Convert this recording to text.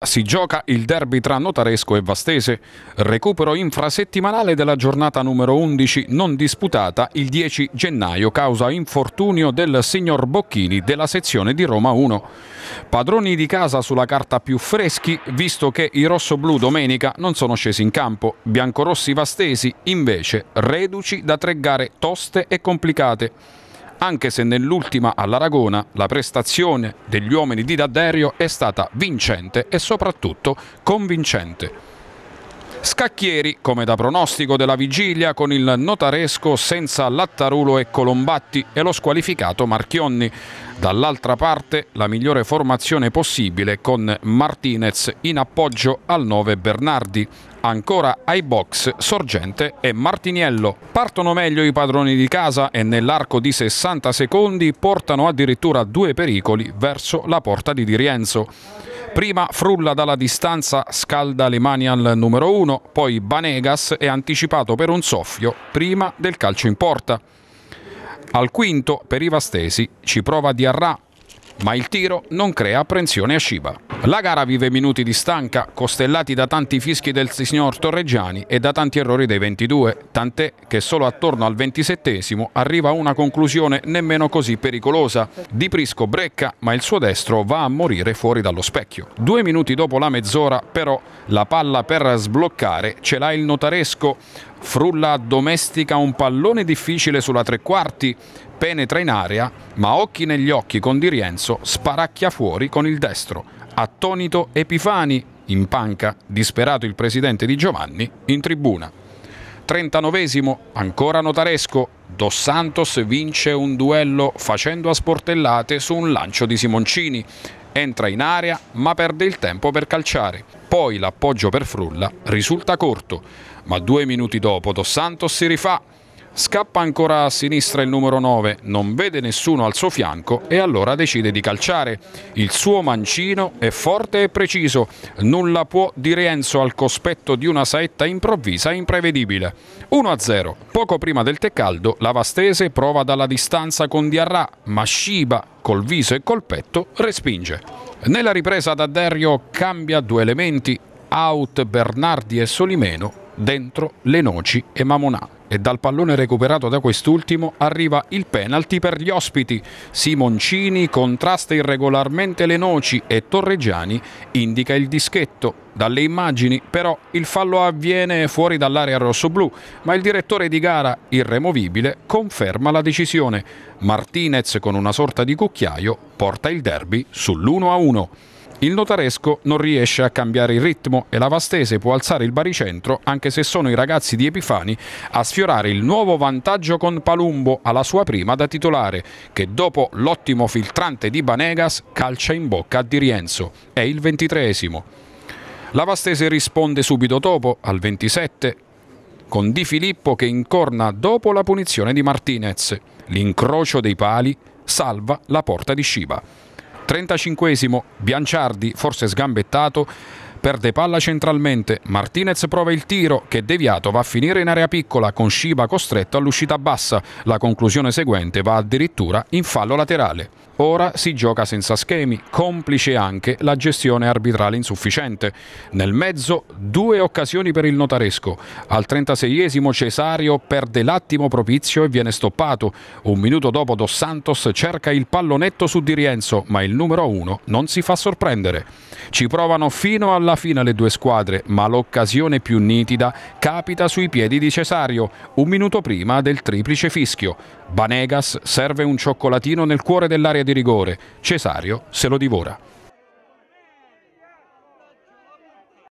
Si gioca il derby tra Notaresco e Vastese, recupero infrasettimanale della giornata numero 11 non disputata il 10 gennaio causa infortunio del signor Bocchini della sezione di Roma 1. Padroni di casa sulla carta più freschi visto che i rossoblù domenica non sono scesi in campo, biancorossi vastesi invece reduci da tre gare toste e complicate anche se nell'ultima all'Aragona la prestazione degli uomini di D'Adderio è stata vincente e soprattutto convincente. Scacchieri, come da pronostico della vigilia, con il notaresco senza Lattarulo e Colombatti e lo squalificato Marchionni. Dall'altra parte la migliore formazione possibile con Martinez in appoggio al 9 Bernardi, ancora ai box Sorgente e Martiniello. Partono meglio i padroni di casa e nell'arco di 60 secondi portano addirittura due pericoli verso la porta di Di Rienzo. Prima Frulla dalla distanza scalda le mani al numero 1, poi Banegas è anticipato per un soffio prima del calcio in porta. Al quinto, per i Vastesi, ci prova Diarra ma il tiro non crea apprensione a Sciba. La gara vive minuti di stanca, costellati da tanti fischi del signor Torreggiani e da tanti errori dei 22, tant'è che solo attorno al 27 arriva a una conclusione nemmeno così pericolosa. Di Prisco brecca, ma il suo destro va a morire fuori dallo specchio. Due minuti dopo la mezz'ora, però, la palla per sbloccare ce l'ha il notaresco Frulla domestica un pallone difficile sulla tre quarti, penetra in area, ma occhi negli occhi con Di Rienzo sparacchia fuori con il destro. Attonito Epifani, in panca, disperato il presidente Di Giovanni, in tribuna. 39 esimo ancora notaresco, Dos Santos vince un duello facendo a sportellate su un lancio di Simoncini entra in area ma perde il tempo per calciare. Poi l'appoggio per Frulla risulta corto, ma due minuti dopo Dos Santos si rifà. Scappa ancora a sinistra il numero 9, non vede nessuno al suo fianco e allora decide di calciare. Il suo mancino è forte e preciso, nulla può di Rienzo al cospetto di una saetta improvvisa e imprevedibile. 1-0, poco prima del Tecaldo, la Vastese prova dalla distanza con Diarra, ma Sciba col viso e col petto respinge. Nella ripresa da Derio cambia due elementi, out Bernardi e Solimeno dentro le noci e Mamonà. E dal pallone recuperato da quest'ultimo arriva il penalty per gli ospiti. Simoncini contrasta irregolarmente le noci e Torreggiani indica il dischetto. Dalle immagini però il fallo avviene fuori dall'area rossoblù, ma il direttore di gara, irremovibile, conferma la decisione. Martinez con una sorta di cucchiaio porta il derby sull'1-1. Il notaresco non riesce a cambiare il ritmo e la Vastese può alzare il baricentro anche se sono i ragazzi di Epifani a sfiorare il nuovo vantaggio con Palumbo alla sua prima da titolare che dopo l'ottimo filtrante di Banegas calcia in bocca a Di Rienzo. È il ventitreesimo. La Vastese risponde subito dopo al 27 con Di Filippo che incorna dopo la punizione di Martinez. L'incrocio dei pali salva la porta di Sciba. 35 Bianciardi, forse sgambettato, Perde palla centralmente, Martinez prova il tiro che deviato va a finire in area piccola con Shiba costretto all'uscita bassa. La conclusione seguente va addirittura in fallo laterale. Ora si gioca senza schemi, complice anche la gestione arbitrale insufficiente. Nel mezzo due occasioni per il notaresco. Al 36esimo Cesario perde l'attimo propizio e viene stoppato. Un minuto dopo Dos Santos cerca il pallonetto su Di Rienzo, ma il numero uno non si fa sorprendere. Ci provano fino alla alla fine alle due squadre, ma l'occasione più nitida capita sui piedi di Cesario, un minuto prima del triplice fischio. Banegas serve un cioccolatino nel cuore dell'area di rigore, Cesario se lo divora.